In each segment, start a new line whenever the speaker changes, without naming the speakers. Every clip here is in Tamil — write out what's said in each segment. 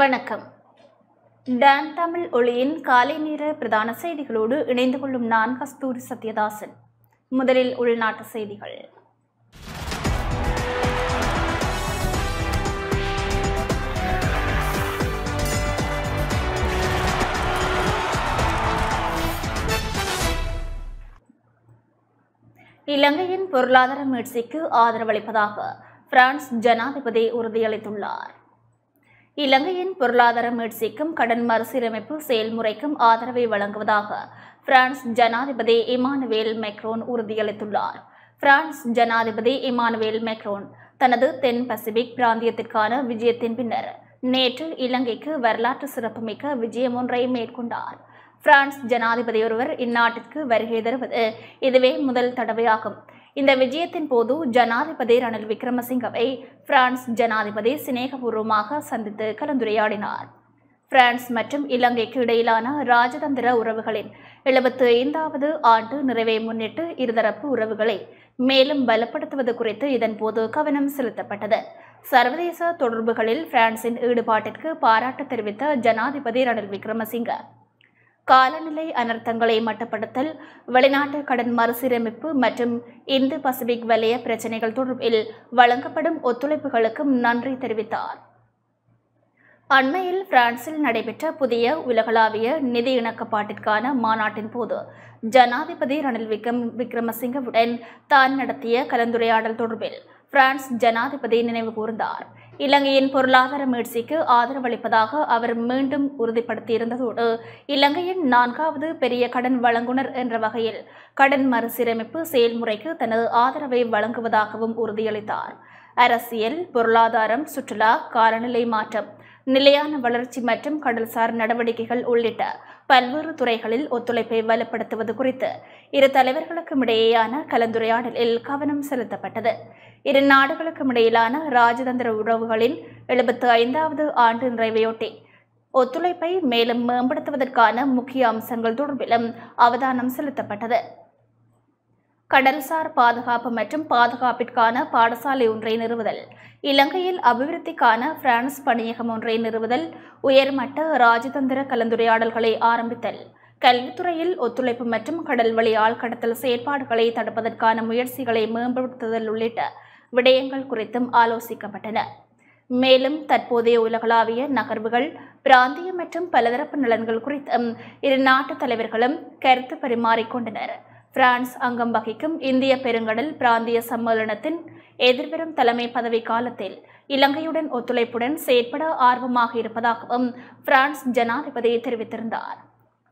வணக்கம் டான் தமிழ் ஒளியின் காலை நேர பிரதான செய்திகளோடு இணைந்து கொள்ளும் நான் கஸ்தூரி சத்யதாசன் முதலில் உள்நாட்டு செய்திகள் இலங்கையின் பொருளாதார முயற்சிக்கு ஆதரவளிப்பதாக பிரான்ஸ் ஜனாதிபதி உறுதியளித்துள்ளார் இலங்கையின் பொருளாதார மீட்சிக்கும் கடன் மறுசீரமைப்பு செயல்முறைக்கும் ஆதரவை வழங்குவதாக பிரான்ஸ் ஜனாதிபதி இமானுவேல் மெக்ரோன் உறுதியளித்துள்ளார் பிரான்ஸ் ஜனாதிபதி இமானுவேல் மெக்ரோன் தனது தென் பசிபிக் பிராந்தியத்திற்கான விஜயத்தின் பின்னர் நேற்று இலங்கைக்கு வரலாற்று சிறப்புமிக்க விஜயம் ஒன்றை மேற்கொண்டார் பிரான்ஸ் ஜனாதிபதி ஒருவர் இந்நாட்டிற்கு வருகை தருவது இதுவே முதல் தடவையாகும் இந்த விஜயத்தின் போது ஜனாதிபதி ரணில் விக்ரமசிங்கவை பிரான்ஸ் ஜனாதிபதி சிநேகபூர்வமாக சந்தித்து கலந்துரையாடினார் பிரான்ஸ் மற்றும் இலங்கைக்கு இடையிலான ராஜதந்திர உறவுகளின் எழுபத்து ஐந்தாவது ஆண்டு நிறைவை முன்னிட்டு இருதரப்பு உறவுகளை மேலும் பலப்படுத்துவது குறித்து இதன்போது கவனம் செலுத்தப்பட்டது சர்வதேச தொடர்புகளில் பிரான்சின் ஈடுபாட்டிற்கு பாராட்டு தெரிவித்த ஜனாதிபதி ரணில் விக்ரமசிங்க காலநிலை அனர்த்தங்களை மட்டுப்படுத்தல் வெளிநாட்டு கடன் மறுசீரமைப்பு மற்றும் இந்து பசிபிக் வலய பிரச்சினைகள் தொடர்பில் வழங்கப்படும் ஒத்துழைப்புகளுக்கும் நன்றி தெரிவித்தார் அண்மையில் பிரான்சில் நடைபெற்ற புதிய உலகளாவிய நிதி இணக்கப்பாட்டிற்கான மாநாட்டின் போது ஜனாதிபதி ரணில் விக்ரம் விக்ரமசிங்கவுடன் தான் நடத்திய கலந்துரையாடல் தொடர்பில் பிரான்ஸ் ஜனாதிபதி நினைவு கூர்ந்தார் இலங்கையின் பொருளாதார மீட்சிக்கு ஆதரவளிப்பதாக அவர் மீண்டும் உறுதிப்படுத்தியிருந்ததோடு இலங்கையின் நான்காவது பெரிய கடன் வழங்குனர் என்ற வகையில் கடன் மறுசீரமைப்பு செயல்முறைக்கு தனது ஆதரவை வழங்குவதாகவும் உறுதியளித்தார் அரசியல் பொருளாதாரம் சுற்றுலா காலநிலை மாற்றம் நிலையான வளர்ச்சி மற்றும் கடல்சார் நடவடிக்கைகள் உள்ளிட்ட பல்வேறு துறைகளில் ஒத்துழைப்பை வலுப்படுத்துவது குறித்து இரு தலைவர்களுக்கும் இடையேயான கலந்துரையாடலில் கவனம் செலுத்தப்பட்டது இரு நாடுகளுக்கும் இடையிலான ராஜதந்திர உறவுகளின் எழுபத்து ஐந்தாவது ஆண்டு நிறைவையொட்டி ஒத்துழைப்பை மேலும் மேம்படுத்துவதற்கான முக்கிய அம்சங்கள் தொடர்பிலும் அவதானம் செலுத்தப்பட்டது கடல்சார் பாதுகாப்பு மற்றும் பாதுகாப்பிற்கான பாடசாலை ஒன்றை நிறுவுதல் இலங்கையில் அபிவிருத்திக்கான பிரான்ஸ் பணியகம் ஒன்றை நிறுவுதல் உயர்மட்ட ராஜதந்திர கலந்துரையாடல்களை ஆரம்பித்தல் கல்வித்துறையில் ஒத்துழைப்பு மற்றும் கடல்வழி கடத்தல் செயற்பாடுகளை தடுப்பதற்கான முயற்சிகளை மேம்படுத்துதல் உள்ளிட்ட விடயங்கள் குறித்தும் ஆலோசிக்கப்பட்டன மேலும் தற்போதைய உலகளாவிய நகர்வுகள் பிராந்திய மற்றும் பலதரப்பு நலன்கள் குறித்தும் இரு நாட்டு தலைவர்களும் கருத்து பரிமாறிக்கொண்டனர் பிரான்ஸ் அங்கம் வகிக்கும் இந்திய பெருங்கடல் பிராந்திய சம்மேளனத்தின் எதிர்வரும் தலைமை பதவி காலத்தில் இலங்கையுடன் ஒத்துழைப்புடன் செயற்பட ஆர்வமாக இருப்பதாகவும் பிரான்ஸ் ஜனாதிபதி தெரிவித்திருந்தார்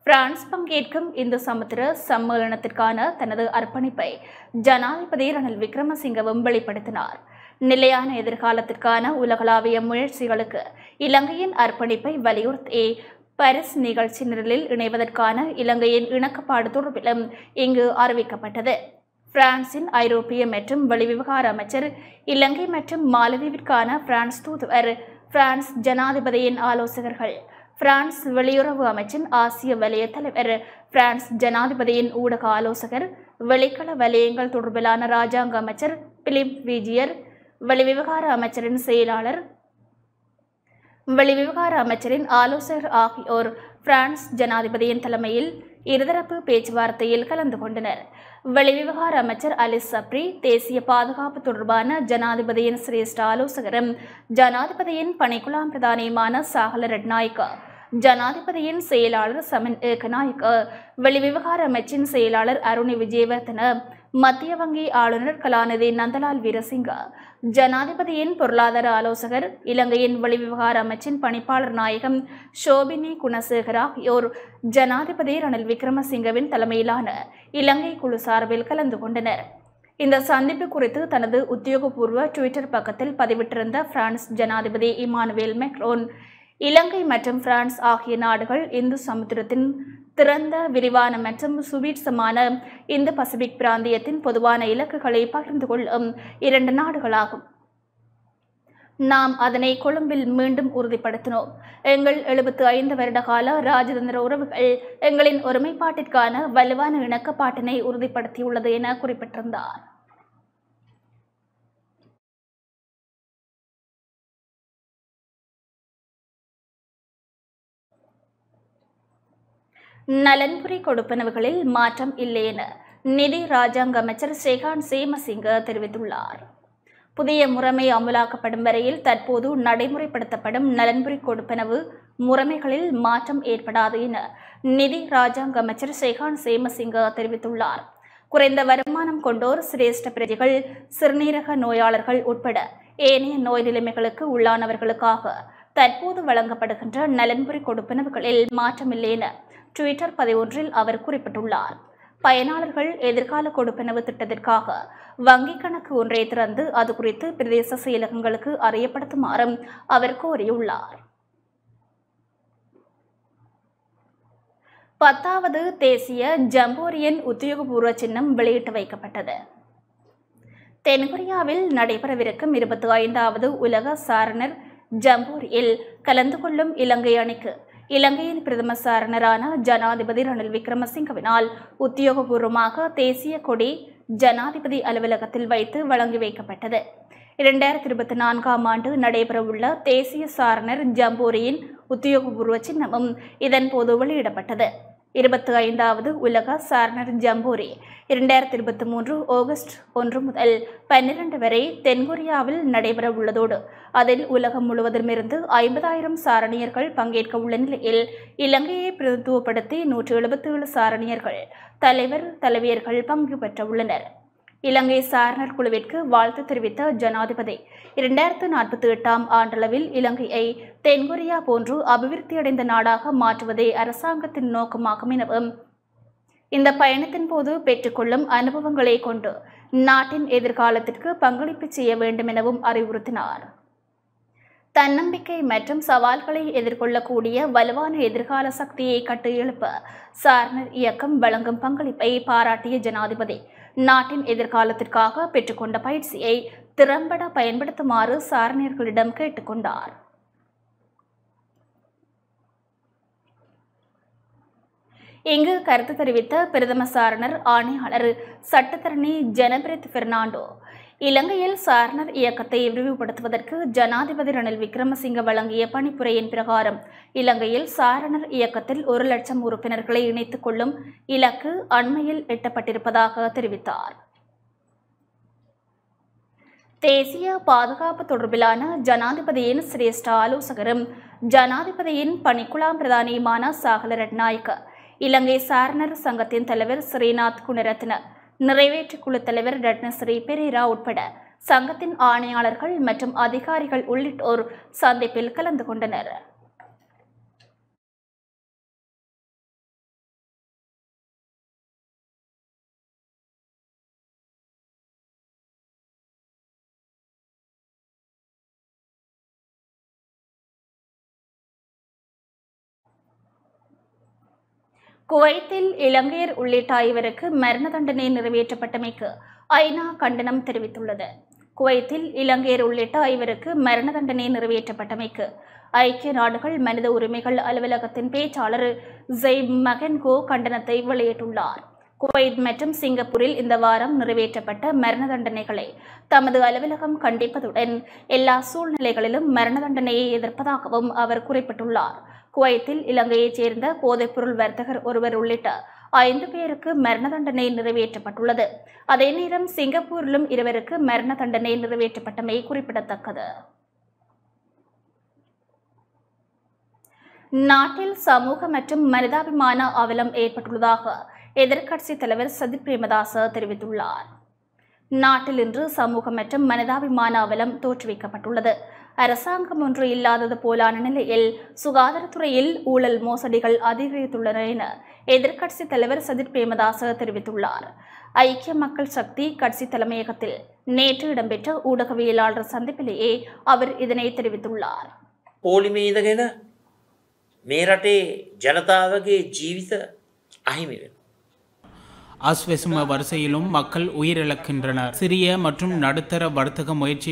பிரான்ஸ் பங்கேற்கும் இந்து சமுத்திர சம்மேளனத்திற்கான தனது அர்ப்பணிப்பை ஜனாதிபதி ரணில் விக்ரமசிங்கவும் வெளிப்படுத்தினார் நிலையான எதிர்காலத்திற்கான உலகளாவிய முயற்சிகளுக்கு இலங்கையின் அர்ப்பணிப்பை வலியுறுத்தி பரிஸ் நிகழ்ச்சி நிரலில் இணைவதற்கான இலங்கையின் இணக்கப்பாடு தொடர்பிலும் இங்கு அறிவிக்கப்பட்டது பிரான்சின் ஐரோப்பிய மற்றும் வெளிவிவகார அமைச்சர் இலங்கை மற்றும் மாலதீவிற்கான பிரான்ஸ் தூதுவர் பிரான்ஸ் ஜனாதிபதியின் ஆலோசகர்கள் பிரான்ஸ் வெளியுறவு அமைச்சின் ஆசிய வலய தலைவர் பிரான்ஸ் ஜனாதிபதியின் ஊடக ஆலோசகர் வெளிக்கள வலயங்கள் தொடர்பிலான ராஜாங்க அமைச்சர் பிலிப் விஜியர் வெளிவிவகார அமைச்சரின் செயலாளர் வெளிவிவகார அமைச்சரின் ஆலோசகர் ஆகியோர் பிரான்ஸ் ஜனாதிபதியின் தலைமையில் இருதரப்பு பேச்சுவார்த்தையில் கலந்து கொண்டனர் வெளிவிவகார அமைச்சர் அலிஸ் சப்ரி தேசிய பாதுகாப்பு தொடர்பான ஜனாதிபதியின் சிரேஷ்ட ஆலோசகரும் ஜனாதிபதியின் பணிக்குழாம் பிரதானியுமான சாகல ரட்நாயக்கா ஜனாதிபதியின் செயலாளர் சமன் ஏகநாயக்க வெளிவிவகார அமைச்சின் செயலாளர் அருணி விஜயவர்தன மத்திய வங்கி ஆளுநர் கலாநிதி நந்தலால் வீரசிங்க ஜனாதிபதியின் பொருளாதார ஆலோசகர் இலங்கையின் வெளிவிவகார அமைச்சின் பணிப்பாளர் நாயகம் ஷோபினி குணசேகர் ஆகியோர் ஜனாதிபதி ரணில் விக்ரமசிங்கவின் தலைமையிலான இலங்கை குழு சார்பில் கலந்து கொண்டனர் இந்த சந்திப்பு குறித்து தனது உத்தியோகபூர்வ ட்விட்டர் பக்கத்தில் பதிவிட்டிருந்த பிரான்ஸ் ஜனாதிபதி இமானுவேல் மெக்ரோன் இலங்கை மற்றும் பிரான்ஸ் ஆகிய நாடுகள் இந்து சமுத்திரத்தின் திறந்த விரிவான மற்றும் சுவீட்சமான இந்த பசிபிக் பிராந்தியத்தின் பொதுவான இலக்குகளை பகிர்ந்து கொள்ளும் இரண்டு நாடுகளாகும் நாம் அதனை கொழும்பில் மீண்டும் உறுதிப்படுத்தினோம் எங்கள் எழுபத்து ஐந்து வருட கால ராஜதந்திர உறவுகள் எங்களின் ஒருமைப்பாட்டிற்கான வலுவான இணக்கப்பாட்டினை உறுதிப்படுத்தியுள்ளது என குறிப்பிட்டிருந்தார் நலன்புரி கொடுப்பனவுகளில் மாற்றம் இல்லையென நிதி ராஜாங்க அமைச்சர் சேகான் சேமசிங்க தெரிவித்துள்ளார் புதிய முறைமை அமலாக்கப்படும் வரையில் தற்போது நடைமுறைப்படுத்தப்படும் நலன்புரி கொடுப்பனவு முறைமைகளில் மாற்றம் ஏற்படாது என நிதி ராஜாங்க அமைச்சர் சேகான் சேமசிங்க தெரிவித்துள்ளார் குறைந்த வருமானம் கொண்டோர் சிரேஷ்ட பிரஜைகள் சிறுநீரக நோயாளர்கள் உட்பட ஏனைய நோய் நிலைமைகளுக்கு உள்ளானவர்களுக்காக தற்போது வழங்கப்படுகின்ற நலன்புரி கொடுப்பனவுகளில் மாற்றமில்லை என ட்விட்டர் பதிவொன்றில் அவர் குறிப்பிட்டுள்ளார் பயனாளர்கள் எதிர்கால கொடுப்பனவு திட்டத்திற்காக வங்கிக் கணக்கு ஒன்றை திறந்து அது குறித்து பிரதேச செயலகங்களுக்கு அறியப்படுத்துமாறும் அவர் கோரியுள்ளார் பத்தாவது தேசிய ஜம்போரியன் உத்தியோகபூர்வ சின்னம் வெளியிட்டு வைக்கப்பட்டது தென்கொரியாவில் நடைபெறவிருக்கும் இருபத்தி ஐந்தாவது உலக சாரணர் ஜம்போரியில் கலந்து கொள்ளும் இலங்கை அணிக்கு இலங்கையின் பிரதம சாரணரான ஜனாதிபதி ரணில் விக்ரமசிங்கவினால் உத்தியோகபூர்வமாக தேசிய கொடி ஜனாதிபதி அலுவலகத்தில் வைத்து வழங்கி வைக்கப்பட்டது இரண்டாயிரத்தி இருபத்தி நான்காம் ஆண்டு நடைபெறவுள்ள தேசிய சாரணர் ஜம்பூரியின் உத்தியோகபூர்வ சின்னமும் இதன்போது வெளியிடப்பட்டது இருபத்தி ஐந்தாவது உலக சாரணர் ஜம்பூரி இரண்டாயிரத்தி இருபத்தி மூன்று ஆகஸ்ட் ஒன்று முதல் பன்னிரண்டு வரை தென்கொரியாவில் நடைபெற உள்ளதோடு அதில் உலகம் முழுவதிலிருந்து ஐம்பதாயிரம் சாரணியர்கள் பங்கேற்க உள்ள நிலையில் இலங்கையை பிரதித்துவப்படுத்தி நூற்றி எழுபத்தி ஏழு சாரணியர்கள் தலைவர் தலைவியர்கள் பங்கு பெற்ற உள்ளனர் இலங்கை சாரணர் குழுவிற்கு வாழ்த்து தெரிவித்த ஜனாதிபதி இரண்டாயிரத்து நாற்பத்தி எட்டாம் ஆண்டளவில் இலங்கையை தென்கொரியா போன்று அபிவிருத்தியடைந்த நாடாக மாற்றுவதே அரசாங்கத்தின் நோக்கமாகும் எனவும் இந்த பயணத்தின் போது பெற்றுக்கொள்ளும் அனுபவங்களை கொண்டு நாட்டின் எதிர்காலத்திற்கு பங்களிப்பு செய்ய வேண்டும் எனவும் அறிவுறுத்தினார் தன்னம்பிக்கை மற்றும் சவால்களை எதிர்கொள்ளக்கூடிய வலுவான எதிர்கால சக்தியை கட்டியெழுப்ப சார்னர் இயக்கம் வழங்கும் பங்களிப்பை பாராட்டிய ஜனாதிபதி நாட்டின் எதிர்காலத்திற்காக பெற்றுக்கொண்ட பயிற்சியை திறம்பட பயன்படுத்துமாறு சாரணியர்களிடம் கேட்டுக்கொண்டார் இங்கு கருத்து தெரிவித்த பிரதம சாரணர் ஆணையாளர் சட்டத்தரணி ஜெனபிரித் பெர்னாண்டோ இலங்கையில் சாரணர் இயக்கத்தை விரிவுபடுத்துவதற்கு ஜனாதிபதி ரணில் விக்ரமசிங்க வழங்கிய பணிப்புரையின் பிரகாரம் இலங்கையில் சாரணர் இயக்கத்தில் ஒரு லட்சம் உறுப்பினர்களை இணைத்துக் கொள்ளும் இலக்கு அண்மையில் எட்டப்பட்டிருப்பதாக தெரிவித்தார் தேசிய பாதுகாப்பு தொடர்பிலான ஜனாதிபதியின் சிரேஷ்ட ஆலோசகரும் ஜனாதிபதியின் பணிக்குழாம் பிரதானியுமான சாகல ரட்நாயக்க இலங்கை சாரணர் சங்கத்தின் தலைவர் ஸ்ரீநாத் குணரத்ன நிறைவேற்று குழு தலைவர் ரத்னஸ்ரீ பெரேரா உட்பட சங்கத்தின் ஆணையாளர்கள் மற்றும் அதிகாரிகள் உள்ளிட்டோர் சந்திப்பில் கலந்து கொண்டனர் குவைத்தில் இலங்கையர் உள்ளிட்ட ஐவருக்கு மரண தண்டனை நிறைவேற்றப்பட்டமைக்கு ஐநா கண்டனம் தெரிவித்துள்ளது குவைத்தில் இலங்கையர் உள்ளிட்ட ஐவருக்கு மரண தண்டனை நிறைவேற்றப்பட்டமைக்கு ஐக்கிய நாடுகள் மனித உரிமைகள் அலுவலகத்தின் பேச்சாளர் ஜெய் மகன்கோ கண்டனத்தை வெளியிட்டுள்ளார் குவைத் மற்றும் சிங்கப்பூரில் இந்த வாரம் நிறைவேற்றப்பட்ட மரண தண்டனைகளை தமது அலுவலகம் கண்டிப்பதுடன் எல்லா சூழ்நிலைகளிலும் மரண தண்டனையை எதிர்ப்பதாகவும் அவர் குறிப்பிட்டுள்ளார் குவைத்தில் இலங்கையைச் சேர்ந்த போதைப்பொருள் வர்த்தகர் ஒருவர் உள்ளிட்ட ஐந்து பேருக்கு மரண தண்டனை நிறைவேற்றப்பட்டுள்ளது அதே நேரம் சிங்கப்பூரிலும் இருவருக்கு மரண தண்டனை நிறைவேற்றப்பட்டமை குறிப்பிடத்தக்கது நாட்டில் சமூக மற்றும் மனிதாபிமான அவலம் ஏற்பட்டுள்ளதாக எதிர்க்கட்சி தலைவர் சதி பிரேமதாச தெரிவித்துள்ளார் நாட்டில் இன்று சமூக மற்றும் மனிதாபிமான அவலம் தோற்றுவிக்கப்பட்டுள்ளது அரசாங்கம் ஒன்று இல்லாதது போலான நிலையில் சுகாதாரத்துறையில் ஊழல் மோசடிகள் அதிகரித்துள்ளன என எதிர்கட்சி தலைவர் சஜித் பிரேமதாச தெரிவித்துள்ளார் ஐக்கிய மக்கள் சக்தி கட்சி தலைமையகத்தில் நேற்று இடம்பெற்ற ஊடகவியலாளர் சந்திப்பிலேயே அவர் இதனை தெரிவித்துள்ளார்
போலி මේ රටේ ජනතාවගේ ජීවිත அஸ்வெசும வரிசையிலும் மக்கள் உயிரிழக்கின்றனர் சிறிய மற்றும் நடுத்தர வர்த்தக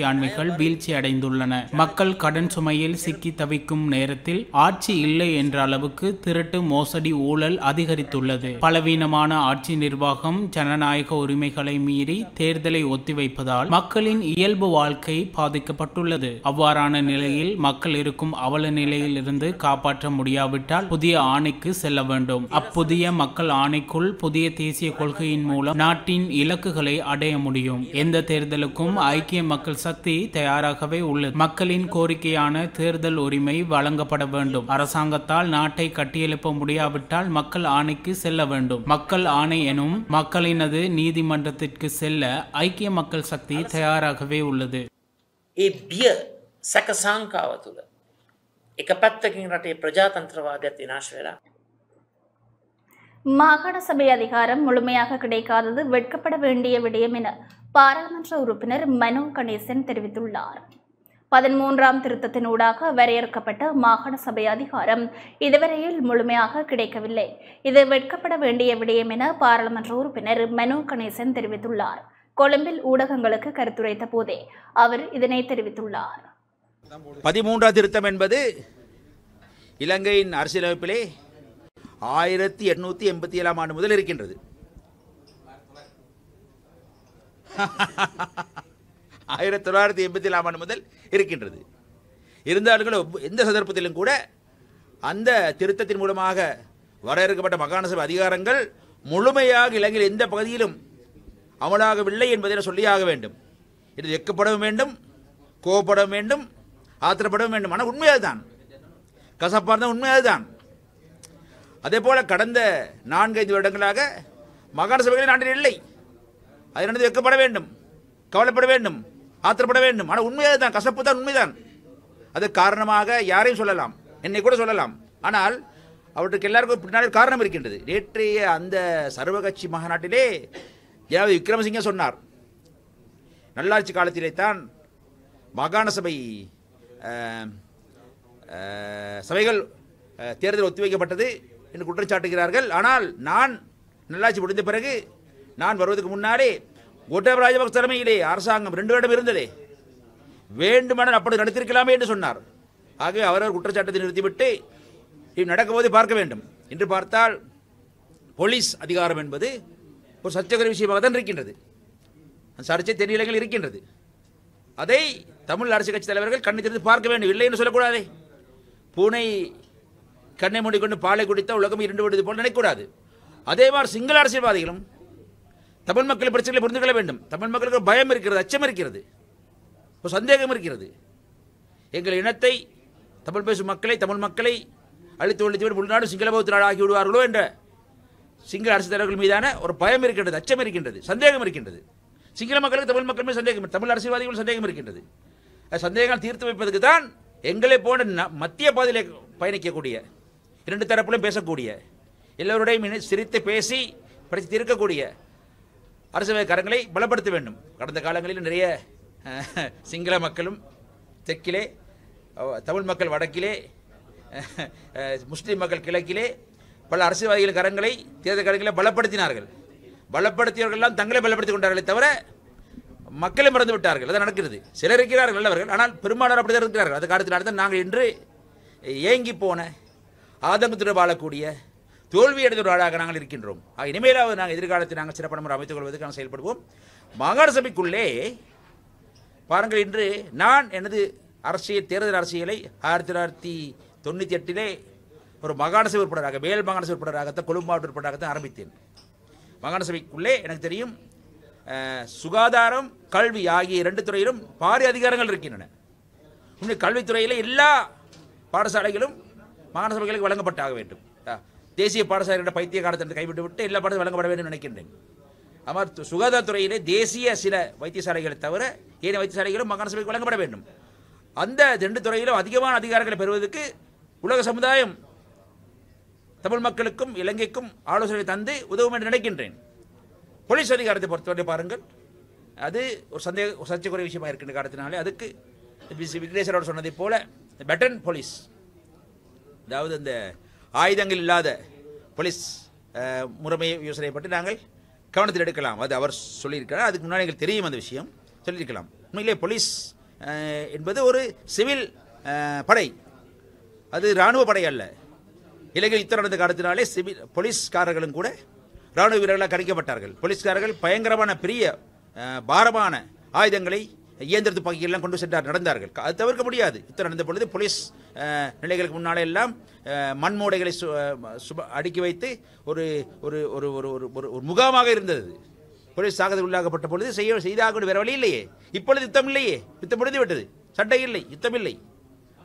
ஆண்மைகள் வீழ்ச்சி அடைந்துள்ளன மக்கள் கடன் சுமையில் சிக்கி தவிக்கும் நேரத்தில் ஆட்சி இல்லை என்ற அளவுக்கு திருட்டு மோசடி ஊழல் அதிகரித்துள்ளது பலவீனமான ஆட்சி நிர்வாகம் ஜனநாயக உரிமைகளை மீறி தேர்தலை ஒத்திவைப்பதால் மக்களின் இயல்பு வாழ்க்கை பாதிக்கப்பட்டுள்ளது அவ்வாறான நிலையில் மக்கள் இருக்கும் அவல நிலையில் இருந்து காப்பாற்ற முடியாவிட்டால் புதிய ஆணைக்கு செல்ல வேண்டும் அப்புதிய மக்கள் ஆணைக்குள் புதிய தேசிய கொள்கையின் மூலம் நாட்டின் இலக்குகளை அடைய முடியும் எந்த தேர்தலுக்கும் ஐக்கிய மக்கள் சக்தி தயாராகவே உள்ளது மக்களின் கோரிக்கையான தேர்தல் உரிமை வழங்கப்பட வேண்டும் அரசாங்கத்தால் நாட்டை கட்டியெழுப்ப முடியாவிட்டால் மக்கள் ஆணைக்கு செல்ல வேண்டும் மக்கள் ஆணை எனும் மக்களினது நீதிமன்றத்திற்கு செல்ல ஐக்கிய மக்கள் சக்தி தயாராகவே உள்ளது සැක සංකාව තුළ එක
மாகாண சபை அதிகாரம் முழுமையாக கிடைக்காதது வெட்கப்பட வேண்டிய விடயம் என பாராளுமன்ற உறுப்பினர் மனோ கணேசன் தெரிவித்துள்ளார் பதிமூன்றாம் திருத்தத்தினூடாக வரையறுக்கப்பட்ட மாகாண சபை அதிகாரம் இதுவரையில் முழுமையாக கிடைக்கவில்லை இது வெட்கப்பட வேண்டிய விடயம் என பாராளுமன்ற உறுப்பினர் மனோ கணேசன் தெரிவித்துள்ளார் கொழும்பில் ஊடகங்களுக்கு கருத்துரைத்த போதே அவர் இதனை தெரிவித்துள்ளார்
பதிமூன்றாம் திருத்தம் என்பது இலங்கையின் அரசியலமைப்பிலே ஆயிரத்தி எட்நூத்தி எண்பத்தி ஏழாம் ஆண்டு முதல் இருக்கின்றது ஆயிரத்தி தொள்ளாயிரத்தி எண்பத்தி ஏழாம் ஆண்டு முதல் இருக்கின்றது இருந்தாலும் எந்த சந்தர்ப்பத்திலும் கூட அந்த திருத்தத்தின் மூலமாக வரையறுக்கப்பட்ட மகாண சபை அதிகாரங்கள் முழுமையாக இலங்கையில் எந்த பகுதியிலும் அமலாகவில்லை என்பதை சொல்லியாக வேண்டும் இது வெக்கப்படவும் வேண்டும் கோவப்படவும் வேண்டும் ஆத்திரப்படவும் வேண்டும் ஆனால் உண்மையாக தான் கசப்பாக இருந்தால் உண்மையாக தான் அதே போல் கடந்த நான்கைந்து வருடங்களாக மாகாண சபைகளில் நாட்டில் இல்லை அதை நடந்து வைக்கப்பட வேண்டும் கவலைப்பட வேண்டும் ஆத்திரப்பட வேண்டும் ஆனால் உண்மையாக தான் கசப்பு தான் உண்மைதான் அது காரணமாக யாரையும் சொல்லலாம் என்னை கூட சொல்லலாம் ஆனால் அவற்றுக்கு எல்லாருக்கும் பின்னாடி காரணம் இருக்கின்றது நேற்றைய அந்த சர்வகட்சி மாநாட்டிலே ஏதாவது விக்ரமசிங்க சொன்னார் நல்லாட்சி காலத்திலே தான் மாகாண சபை சபைகள் தேர்தல் ஒத்திவைக்கப்பட்டது என்று குற்றச்சாட்டுகிறார்கள் ஆனால் நான் நல்லாட்சி முடிந்த பிறகு நான் வருவதற்கு முன்னாலே கோட்டாப ராஜபக்ச தலைமையிலே அரசாங்கம் ரெண்டு வருடம் இருந்ததே வேண்டுமானால் அப்படி நடத்திருக்கலாமே என்று சொன்னார் ஆகவே அவரவர் குற்றச்சாட்டத்தை நிறுத்திவிட்டு இவ் நடக்கும்போது பார்க்க வேண்டும் என்று பார்த்தால் போலீஸ் அதிகாரம் என்பது ஒரு சர்ச்சைக்குரிய விஷயமாக தான் இருக்கின்றது அந்த சர்ச்சை தென்னிலங்கள் இருக்கின்றது அதை தமிழ் அரசு கட்சி தலைவர்கள் கண்ணு திறந்து பார்க்க வேண்டும் இல்லை என்று சொல்லக்கூடாதே பூனை கண்ணை மூடிக்கொண்டு பாலை குடித்த உலகம் இரண்டு விடுவது போல் நினைக்கூடாது அதே மாதிரி சிங்கள அரசியல்வாதிகளும் தமிழ் மக்கள் பிரச்சனைகளை புரிந்து கொள்ள வேண்டும் தமிழ் மக்களுக்கு பயம் இருக்கிறது அச்சம் இருக்கிறது ஒரு சந்தேகம் இருக்கிறது எங்கள் இனத்தை தமிழ் பேசும் மக்களை தமிழ் மக்களை அழித்து ஒழித்து உள்நாடு சிங்கள பௌத்த நாடு விடுவார்களோ என்ற சிங்கள அரசு தலைவர்கள் மீதான ஒரு பயம் இருக்கின்றது அச்சம் இருக்கின்றது சந்தேகம் இருக்கின்றது சிங்கள மக்களுக்கு தமிழ் மக்களுமே சந்தேகம் தமிழ் அரசியல்வாதிகள் சந்தேகம் இருக்கின்றது சந்தேகம் தீர்த்து வைப்பதற்கு தான் எங்களை போன்ற மத்திய பாதையில் பயணிக்கக்கூடிய இரண்டு தரப்பிலும் பேசக்கூடிய எல்லோருடையும் சிரித்து பேசி படித்து தீர்க்கக்கூடிய அரசு கரங்களை பலப்படுத்த வேண்டும் கடந்த காலங்களில் நிறைய சிங்கள மக்களும் தெற்கிலே தமிழ் மக்கள் வடக்கிலே முஸ்லீம் மக்கள் கிழக்கிலே பல அரசியல்வாதிகள் கரங்களை தேர்தல் கரங்களை பலப்படுத்தினார்கள் பலப்படுத்தியவர்கள்லாம் தங்களை பலப்படுத்திக் கொண்டார்களே தவிர மக்களை மறந்து விட்டார்கள் அது நடக்கிறது சிலர் இருக்கிறார்கள் நல்லவர்கள் ஆனால் பெரும்பாலான அப்படி தான் இருக்கிறார்கள் அது காலத்தில் நாங்கள் இன்று ஏங்கி போன ஆதங்கத்துடன் வாழக்கூடிய தோல்வி அடைந்த ஆளாக நாங்கள் இருக்கின்றோம் இனிமேலாவது நாங்கள் எதிர்காலத்தில் நாங்கள் சிறப்பான முறை அமைத்துக் நாங்கள் செயல்படுவோம் மாகாண சபைக்குள்ளே பாருங்கள் இன்று நான் எனது அரசியல் தேர்தல் அரசியலை ஆயிரத்தி தொள்ளாயிரத்தி தொண்ணூற்றி எட்டிலே ஒரு மாகாண சபை உறுப்பினராக மேல் மாகாண சபை உறுப்பினராகத்தான் கொழும்பு மாவட்ட உறுப்பினராகத்தான் ஆரம்பித்தேன் மாகாண சபைக்குள்ளே எனக்கு தெரியும் சுகாதாரம் கல்வி ஆகிய இரண்டு துறையிலும் பாரிய அதிகாரங்கள் இருக்கின்றன இன்னும் கல்வித்துறையில் எல்லா பாடசாலைகளும் மாணவர்களுக்கு வழங்கப்பட்டாக வேண்டும் தேசிய பாடசாலையோட பைத்திய காலத்திலிருந்து கைவிட்டு விட்டு எல்லா பாடசாலும் வழங்கப்பட வேண்டும் நினைக்கின்றேன் அவர் சுகாதாரத்துறையிலே தேசிய சில வைத்தியசாலைகளை தவிர ஏனைய வைத்தியசாலைகளும் மாகாண சபைக்கு வழங்கப்பட வேண்டும் அந்த ரெண்டு துறையிலும் அதிகமான அதிகாரங்களை பெறுவதற்கு உலக சமுதாயம் தமிழ் மக்களுக்கும் இலங்கைக்கும் ஆலோசனை தந்து உதவும் என்று நினைக்கின்றேன் போலீஸ் அதிகாரத்தை பொறுத்தவரை பாருங்கள் அது ஒரு சந்தேக சர்ச்சைக்குரிய விஷயமாக இருக்கின்ற காரணத்தினாலே அதுக்கு விக்னேஸ்வரோடு சொன்னதைப் போல பெட்டன் போலீஸ் அதாவது அந்த ஆயுதங்கள் இல்லாத போலீஸ் முறைமை யோசனை பற்றி நாங்கள் கவனத்தில் எடுக்கலாம் அது அவர் சொல்லியிருக்கிறார் அதுக்கு முன்னாடி எங்களுக்கு தெரியும் அந்த விஷயம் சொல்லியிருக்கலாம் உண்மையிலே போலீஸ் என்பது ஒரு சிவில் படை அது இராணுவ படை அல்ல இலங்கை யுத்தம் நடந்த காலத்தினாலே சிவில் போலீஸ்காரர்களும் கூட இராணுவ வீரர்களாக கணிக்கப்பட்டார்கள் போலீஸ்காரர்கள் பயங்கரமான பெரிய பாரமான ஆயுதங்களை இயந்திரத்து பகுதியெல்லாம் கொண்டு சென்றார் நடந்தார்கள் அது தவிர்க்க முடியாது யுத்தம் நடந்த பொழுது போலீஸ் நிலைகளுக்கு முன்னாலே எல்லாம் மண்மூடைகளை அடுக்கி வைத்து ஒரு ஒரு ஒரு ஒரு ஒரு ஒரு முகாமாக இருந்தது போலீஸ் சாகத்தில் உள்ளாகப்பட்ட பொழுது செய்ய செய்தாக வேறு வழி இல்லையே இப்பொழுது யுத்தம் இல்லையே யுத்தம் முடிந்து விட்டது சட்டை இல்லை யுத்தம் இல்லை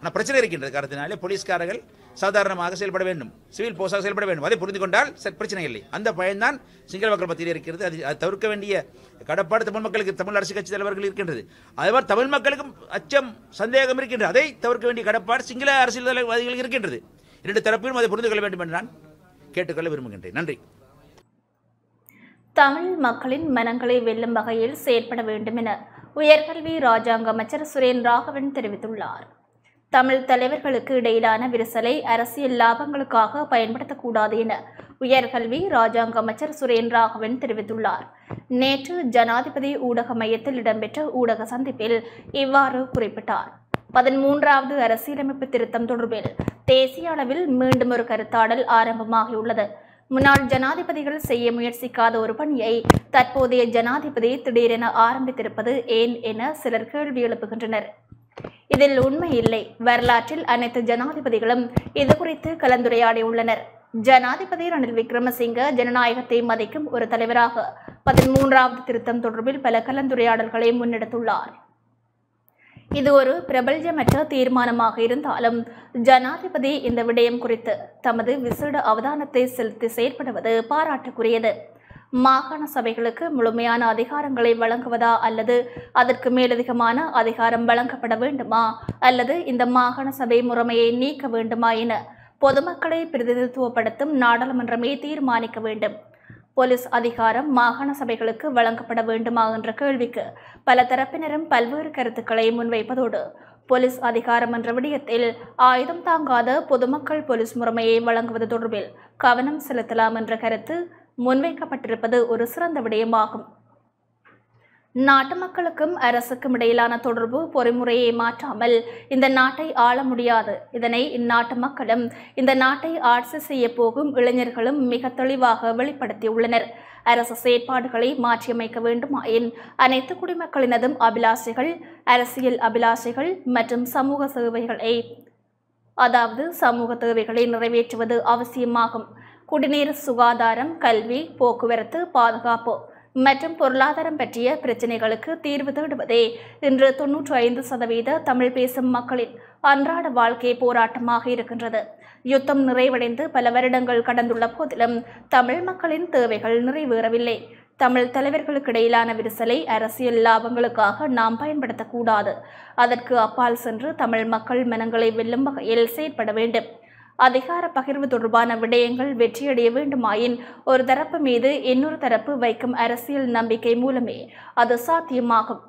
ஆனால் பிரச்சனை இருக்கின்ற காரணத்தினாலே போலீஸ்காரர்கள் சாதாரணமாக செயல்பட வேண்டும் சிவில் போஸாக செயல்பட வேண்டும் அதை புரிந்து கொண்டால் பிரச்சனை இல்லை அந்த பயன்தான் சிங்கள மக்கள் மத்தியில் இருக்கிறது அது தவிர்க்க வேண்டிய கடப்பாடு தமிழ் மக்களுக்கு தமிழ் அரசு கட்சி தலைவர்கள் இருக்கின்றது அதுமாதிரி தமிழ் மக்களுக்கும் அச்சம் சந்தேகம் இருக்கின்றது அதை தவிர்க்க வேண்டிய கடப்பாடு சிங்கள அரசியல் தலைவாதிகளுக்கு இருக்கின்றது இரண்டு தரப்பிலும் அதை புரிந்து கொள்ள வேண்டும் என்று நான் கேட்டுக்கொள்ள விரும்புகின்றேன் நன்றி
தமிழ் மக்களின் மனங்களை வெல்லும் வகையில் செயற்பட வேண்டும் என உயர்கல்வி ராஜாங்க அமைச்சர் சுரேன் ராகவன் தெரிவித்துள்ளார் தமிழ் தலைவர்களுக்கு இடையிலான விரிசலை அரசியல் லாபங்களுக்காக பயன்படுத்தக்கூடாது என உயர்கல்வி ராஜாங்க அமைச்சர் சுரேன் ராகவன் தெரிவித்துள்ளார் நேற்று ஜனாதிபதி ஊடக மையத்தில் இடம்பெற்ற ஊடக சந்திப்பில் இவ்வாறு குறிப்பிட்டார் பதிமூன்றாவது அரசியலமைப்பு திருத்தம் தொடர்பில் தேசிய அளவில் மீண்டும் ஒரு கருத்தாடல் ஆரம்பமாகியுள்ளது முன்னாள் ஜனாதிபதிகள் செய்ய முயற்சிக்காத ஒரு பணியை தற்போதைய ஜனாதிபதி திடீரென ஆரம்பித்திருப்பது ஏன் என சிலர் கேள்வி எழுப்புகின்றனர் இதில் உண்மை இல்லை வரலாற்றில் அனைத்து ஜனாதிபதிகளும் இது குறித்து கலந்துரையாடி உள்ளனர் ஜனாதிபதி ரணில் விக்ரமசிங்க ஜனநாயகத்தை மதிக்கும் ஒரு தலைவராக பதிமூன்றாவது திருத்தம் தொடர்பில் பல கலந்துரையாடல்களை முன்னெடுத்துள்ளார் இது ஒரு பிரபல்யமற்ற தீர்மானமாக இருந்தாலும் ஜனாதிபதி இந்த விடயம் குறித்து தமது விசேட அவதானத்தை செலுத்தி செயற்படுவது பாராட்டுக்குரியது மாகாண சபைகளுக்கு முழுமையான அதிகாரங்களை வழங்குவதா அல்லது அதற்கு மேலதிகமான அதிகாரம் வழங்கப்பட வேண்டுமா அல்லது இந்த மாகாண சபை முறைமையை நீக்க வேண்டுமா என பொதுமக்களை பிரதிநிதித்துவப்படுத்தும் நாடாளுமன்றமே தீர்மானிக்க வேண்டும் போலீஸ் அதிகாரம் மாகாண சபைகளுக்கு வழங்கப்பட வேண்டுமா என்ற கேள்விக்கு பல தரப்பினரும் பல்வேறு கருத்துக்களை முன்வைப்பதோடு போலீஸ் அதிகாரம் என்ற விடயத்தில் ஆயுதம் தாங்காத பொதுமக்கள் போலீஸ் முறைமையை வழங்குவது தொடர்பில் கவனம் செலுத்தலாம் என்ற கருத்து முன்வைக்கப்பட்டிருப்பது ஒரு சிறந்த விடயமாகும் நாட்டு மக்களுக்கும் அரசுக்கும் இடையிலான தொடர்பு பொறிமுறையை மாற்றாமல் இந்த நாட்டை ஆள முடியாது இதனை இந்நாட்டு மக்களும் இந்த நாட்டை ஆட்சி செய்ய போகும் இளைஞர்களும் மிக தெளிவாக வெளிப்படுத்தியுள்ளனர் அரசு செயற்பாடுகளை மாற்றியமைக்க வேண்டுமாயின் அனைத்து குடிமக்களினதும் அபிலாஷைகள் அரசியல் அபிலாஷைகள் மற்றும் சமூக சேவைகளை அதாவது சமூக தேவைகளை நிறைவேற்றுவது அவசியமாகும் குடிநீர் சுகாதாரம் கல்வி போக்குவரத்து பாதுகாப்பு மற்றும் பொருளாதாரம் பற்றிய பிரச்சினைகளுக்கு தீர்வு தேடுவதே இன்று தொன்னூற்றி ஐந்து சதவீத தமிழ் பேசும் மக்களின் அன்றாட வாழ்க்கை போராட்டமாக இருக்கின்றது யுத்தம் நிறைவடைந்து பல வருடங்கள் கடந்துள்ள போதிலும் தமிழ் மக்களின் தேவைகள் நிறைவேறவில்லை தமிழ் தலைவர்களுக்கு இடையிலான விரிசலை அரசியல் லாபங்களுக்காக நாம் பயன்படுத்தக்கூடாது அதற்கு அப்பால் சென்று தமிழ் மக்கள் மனங்களை வெல்லும் வகையில் செயற்பட வேண்டும் அதிகார பகிர்வு தொடர்பான விடயங்கள் வெற்றியடைய வேண்டுமாயின் ஒரு தரப்பு மீது இன்னொரு தரப்பு வைக்கும் அரசியல் நம்பிக்கை மூலமே அது சாத்தியமாகும்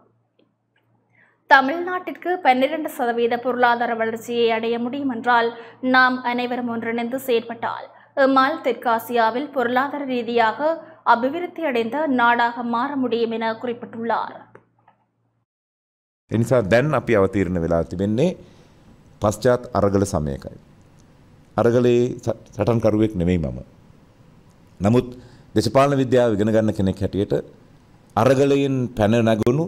தமிழ்நாட்டிற்கு பன்னிரண்டு சதவீத பொருளாதார வளர்ச்சியை அடைய முடியும் என்றால் நாம் அனைவரும் ஒன்றிணைந்து செயற்பட்டால் இம்மால் தெற்காசியாவில் பொருளாதார ரீதியாக அபிவிருத்தி அடைந்த நாடாக மாற முடியும் என குறிப்பிட்டுள்ளார்
එනිසා දැන් අපි අවතීරණ වෙලා තිබෙන්නේ පශ්චාත් අරගල සමයකයි. අරගලයේ සටන්කරුවෙක් නෙමෙයි මම. නමුත් දේශපාලන විද්‍යාව ඉගෙන ගන්න කෙනෙක් හැටියට අරගලයෙන් පැන නැගුණු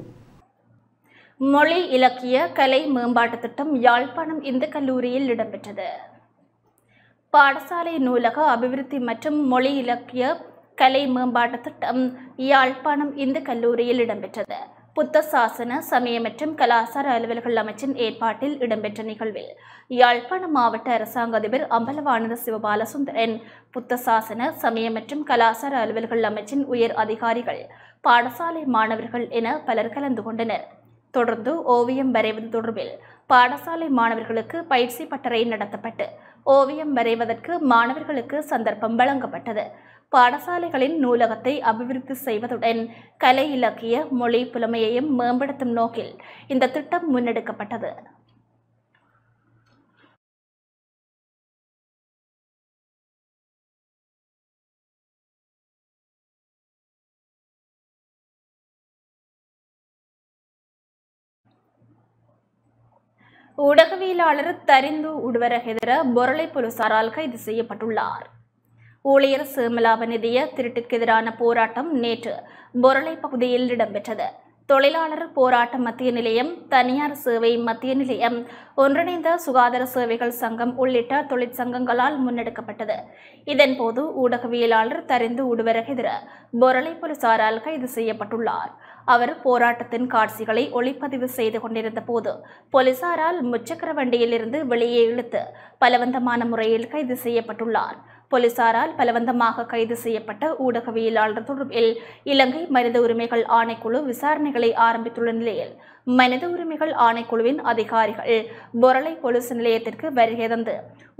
மொழி இலக்கிய கலை மேம்பாட்டு திட்டம் யாழ்ப்பாணம் இந்த கல்லூரியில் இடம்பெற்றது பாடசாலை நூலக அபிவிருத்தி மற்றும் மொழி இலக்கிய கலை மேம்பாட்டு திட்டம் யாழ்ப்பாணம் இந்த கல்லூரியில் இடம்பெற்றது புத்த சாசன சமய மற்றும் கலாசார அலுவல்கள் அமைச்சின் ஏற்பாட்டில் இடம்பெற்ற நிகழ்வில் யாழ்ப்பாண மாவட்ட அரசாங்க அதிபர் அம்பலவானந்த சிவபாலசுந்தரன் புத்த சாசன சமய மற்றும் கலாசார அலுவல்கள் அமைச்சின் உயர் அதிகாரிகள் பாடசாலை மாணவர்கள் என பலர் கலந்து கொண்டனர் தொடர்ந்து ஓவியம் வரைவது தொடர்பில் பாடசாலை மாணவர்களுக்கு பயிற்சி பட்டறை நடத்தப்பட்டு ஓவியம் வரைவதற்கு மாணவர்களுக்கு சந்தர்ப்பம் வழங்கப்பட்டது பாடசாலைகளின் நூலகத்தை அபிவிருத்தி செய்வதுடன் கலை இலக்கிய மொழி புலமையையும் மேம்படுத்தும் நோக்கில் இந்த திட்டம் முன்னெடுக்கப்பட்டது ஊடகவியலாளர் தரிந்து உடுவர ஹெதர பொருளை போலீசாரால் கைது செய்யப்பட்டுள்ளார் ஊழியர் சேமலாப நிதிய திருட்டுக்கு எதிரான போராட்டம் நேற்று பொருளை பகுதியில் இடம்பெற்றது தொழிலாளர் போராட்ட மத்திய நிலையம் தனியார் சேவை மத்திய நிலையம் ஒன்றிணைந்த சுகாதார சேவைகள் சங்கம் உள்ளிட்ட தொழிற்சங்கங்களால் முன்னெடுக்கப்பட்டது இதன்போது ஊடகவியலாளர் தரிந்து உடுவரகெதிர பொருளை போலீசாரால் கைது செய்யப்பட்டுள்ளார் அவர் போராட்டத்தின் காட்சிகளை ஒளிப்பதிவு செய்து கொண்டிருந்த போது போலீசாரால் முச்சக்கர வண்டியிலிருந்து வெளியே இழுத்து பலவந்தமான முறையில் கைது செய்யப்பட்டுள்ளார் போலீசாரால் பலவந்தமாக கைது செய்யப்பட்ட ஊடகவியலாளர் தொடர்பில் இலங்கை மனித உரிமைகள் ஆணைக்குழு விசாரணைகளை ஆரம்பித்துள்ள நிலையில் மனித உரிமைகள் ஆணைக்குழுவின் அதிகாரிகள் பொரளை போலீஸ் நிலையத்திற்கு வருகை தந்து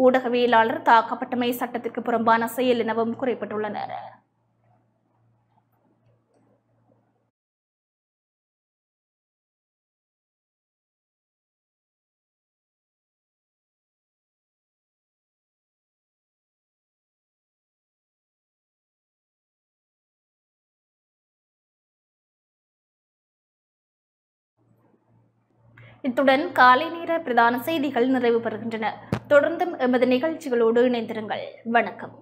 ஊடகவியலாளர் தாக்கப்பட்டமை சட்டத்திற்கு புறம்பான செயல் எனவும் குறிப்பிட்டுள்ளனர் இத்துடன் காலை நேர பிரதான செய்திகள் நிறைவு பெறுகின்றன தொடர்ந்தும் எமது நிகழ்ச்சிகளோடு இணைந்திருங்கள் வணக்கம்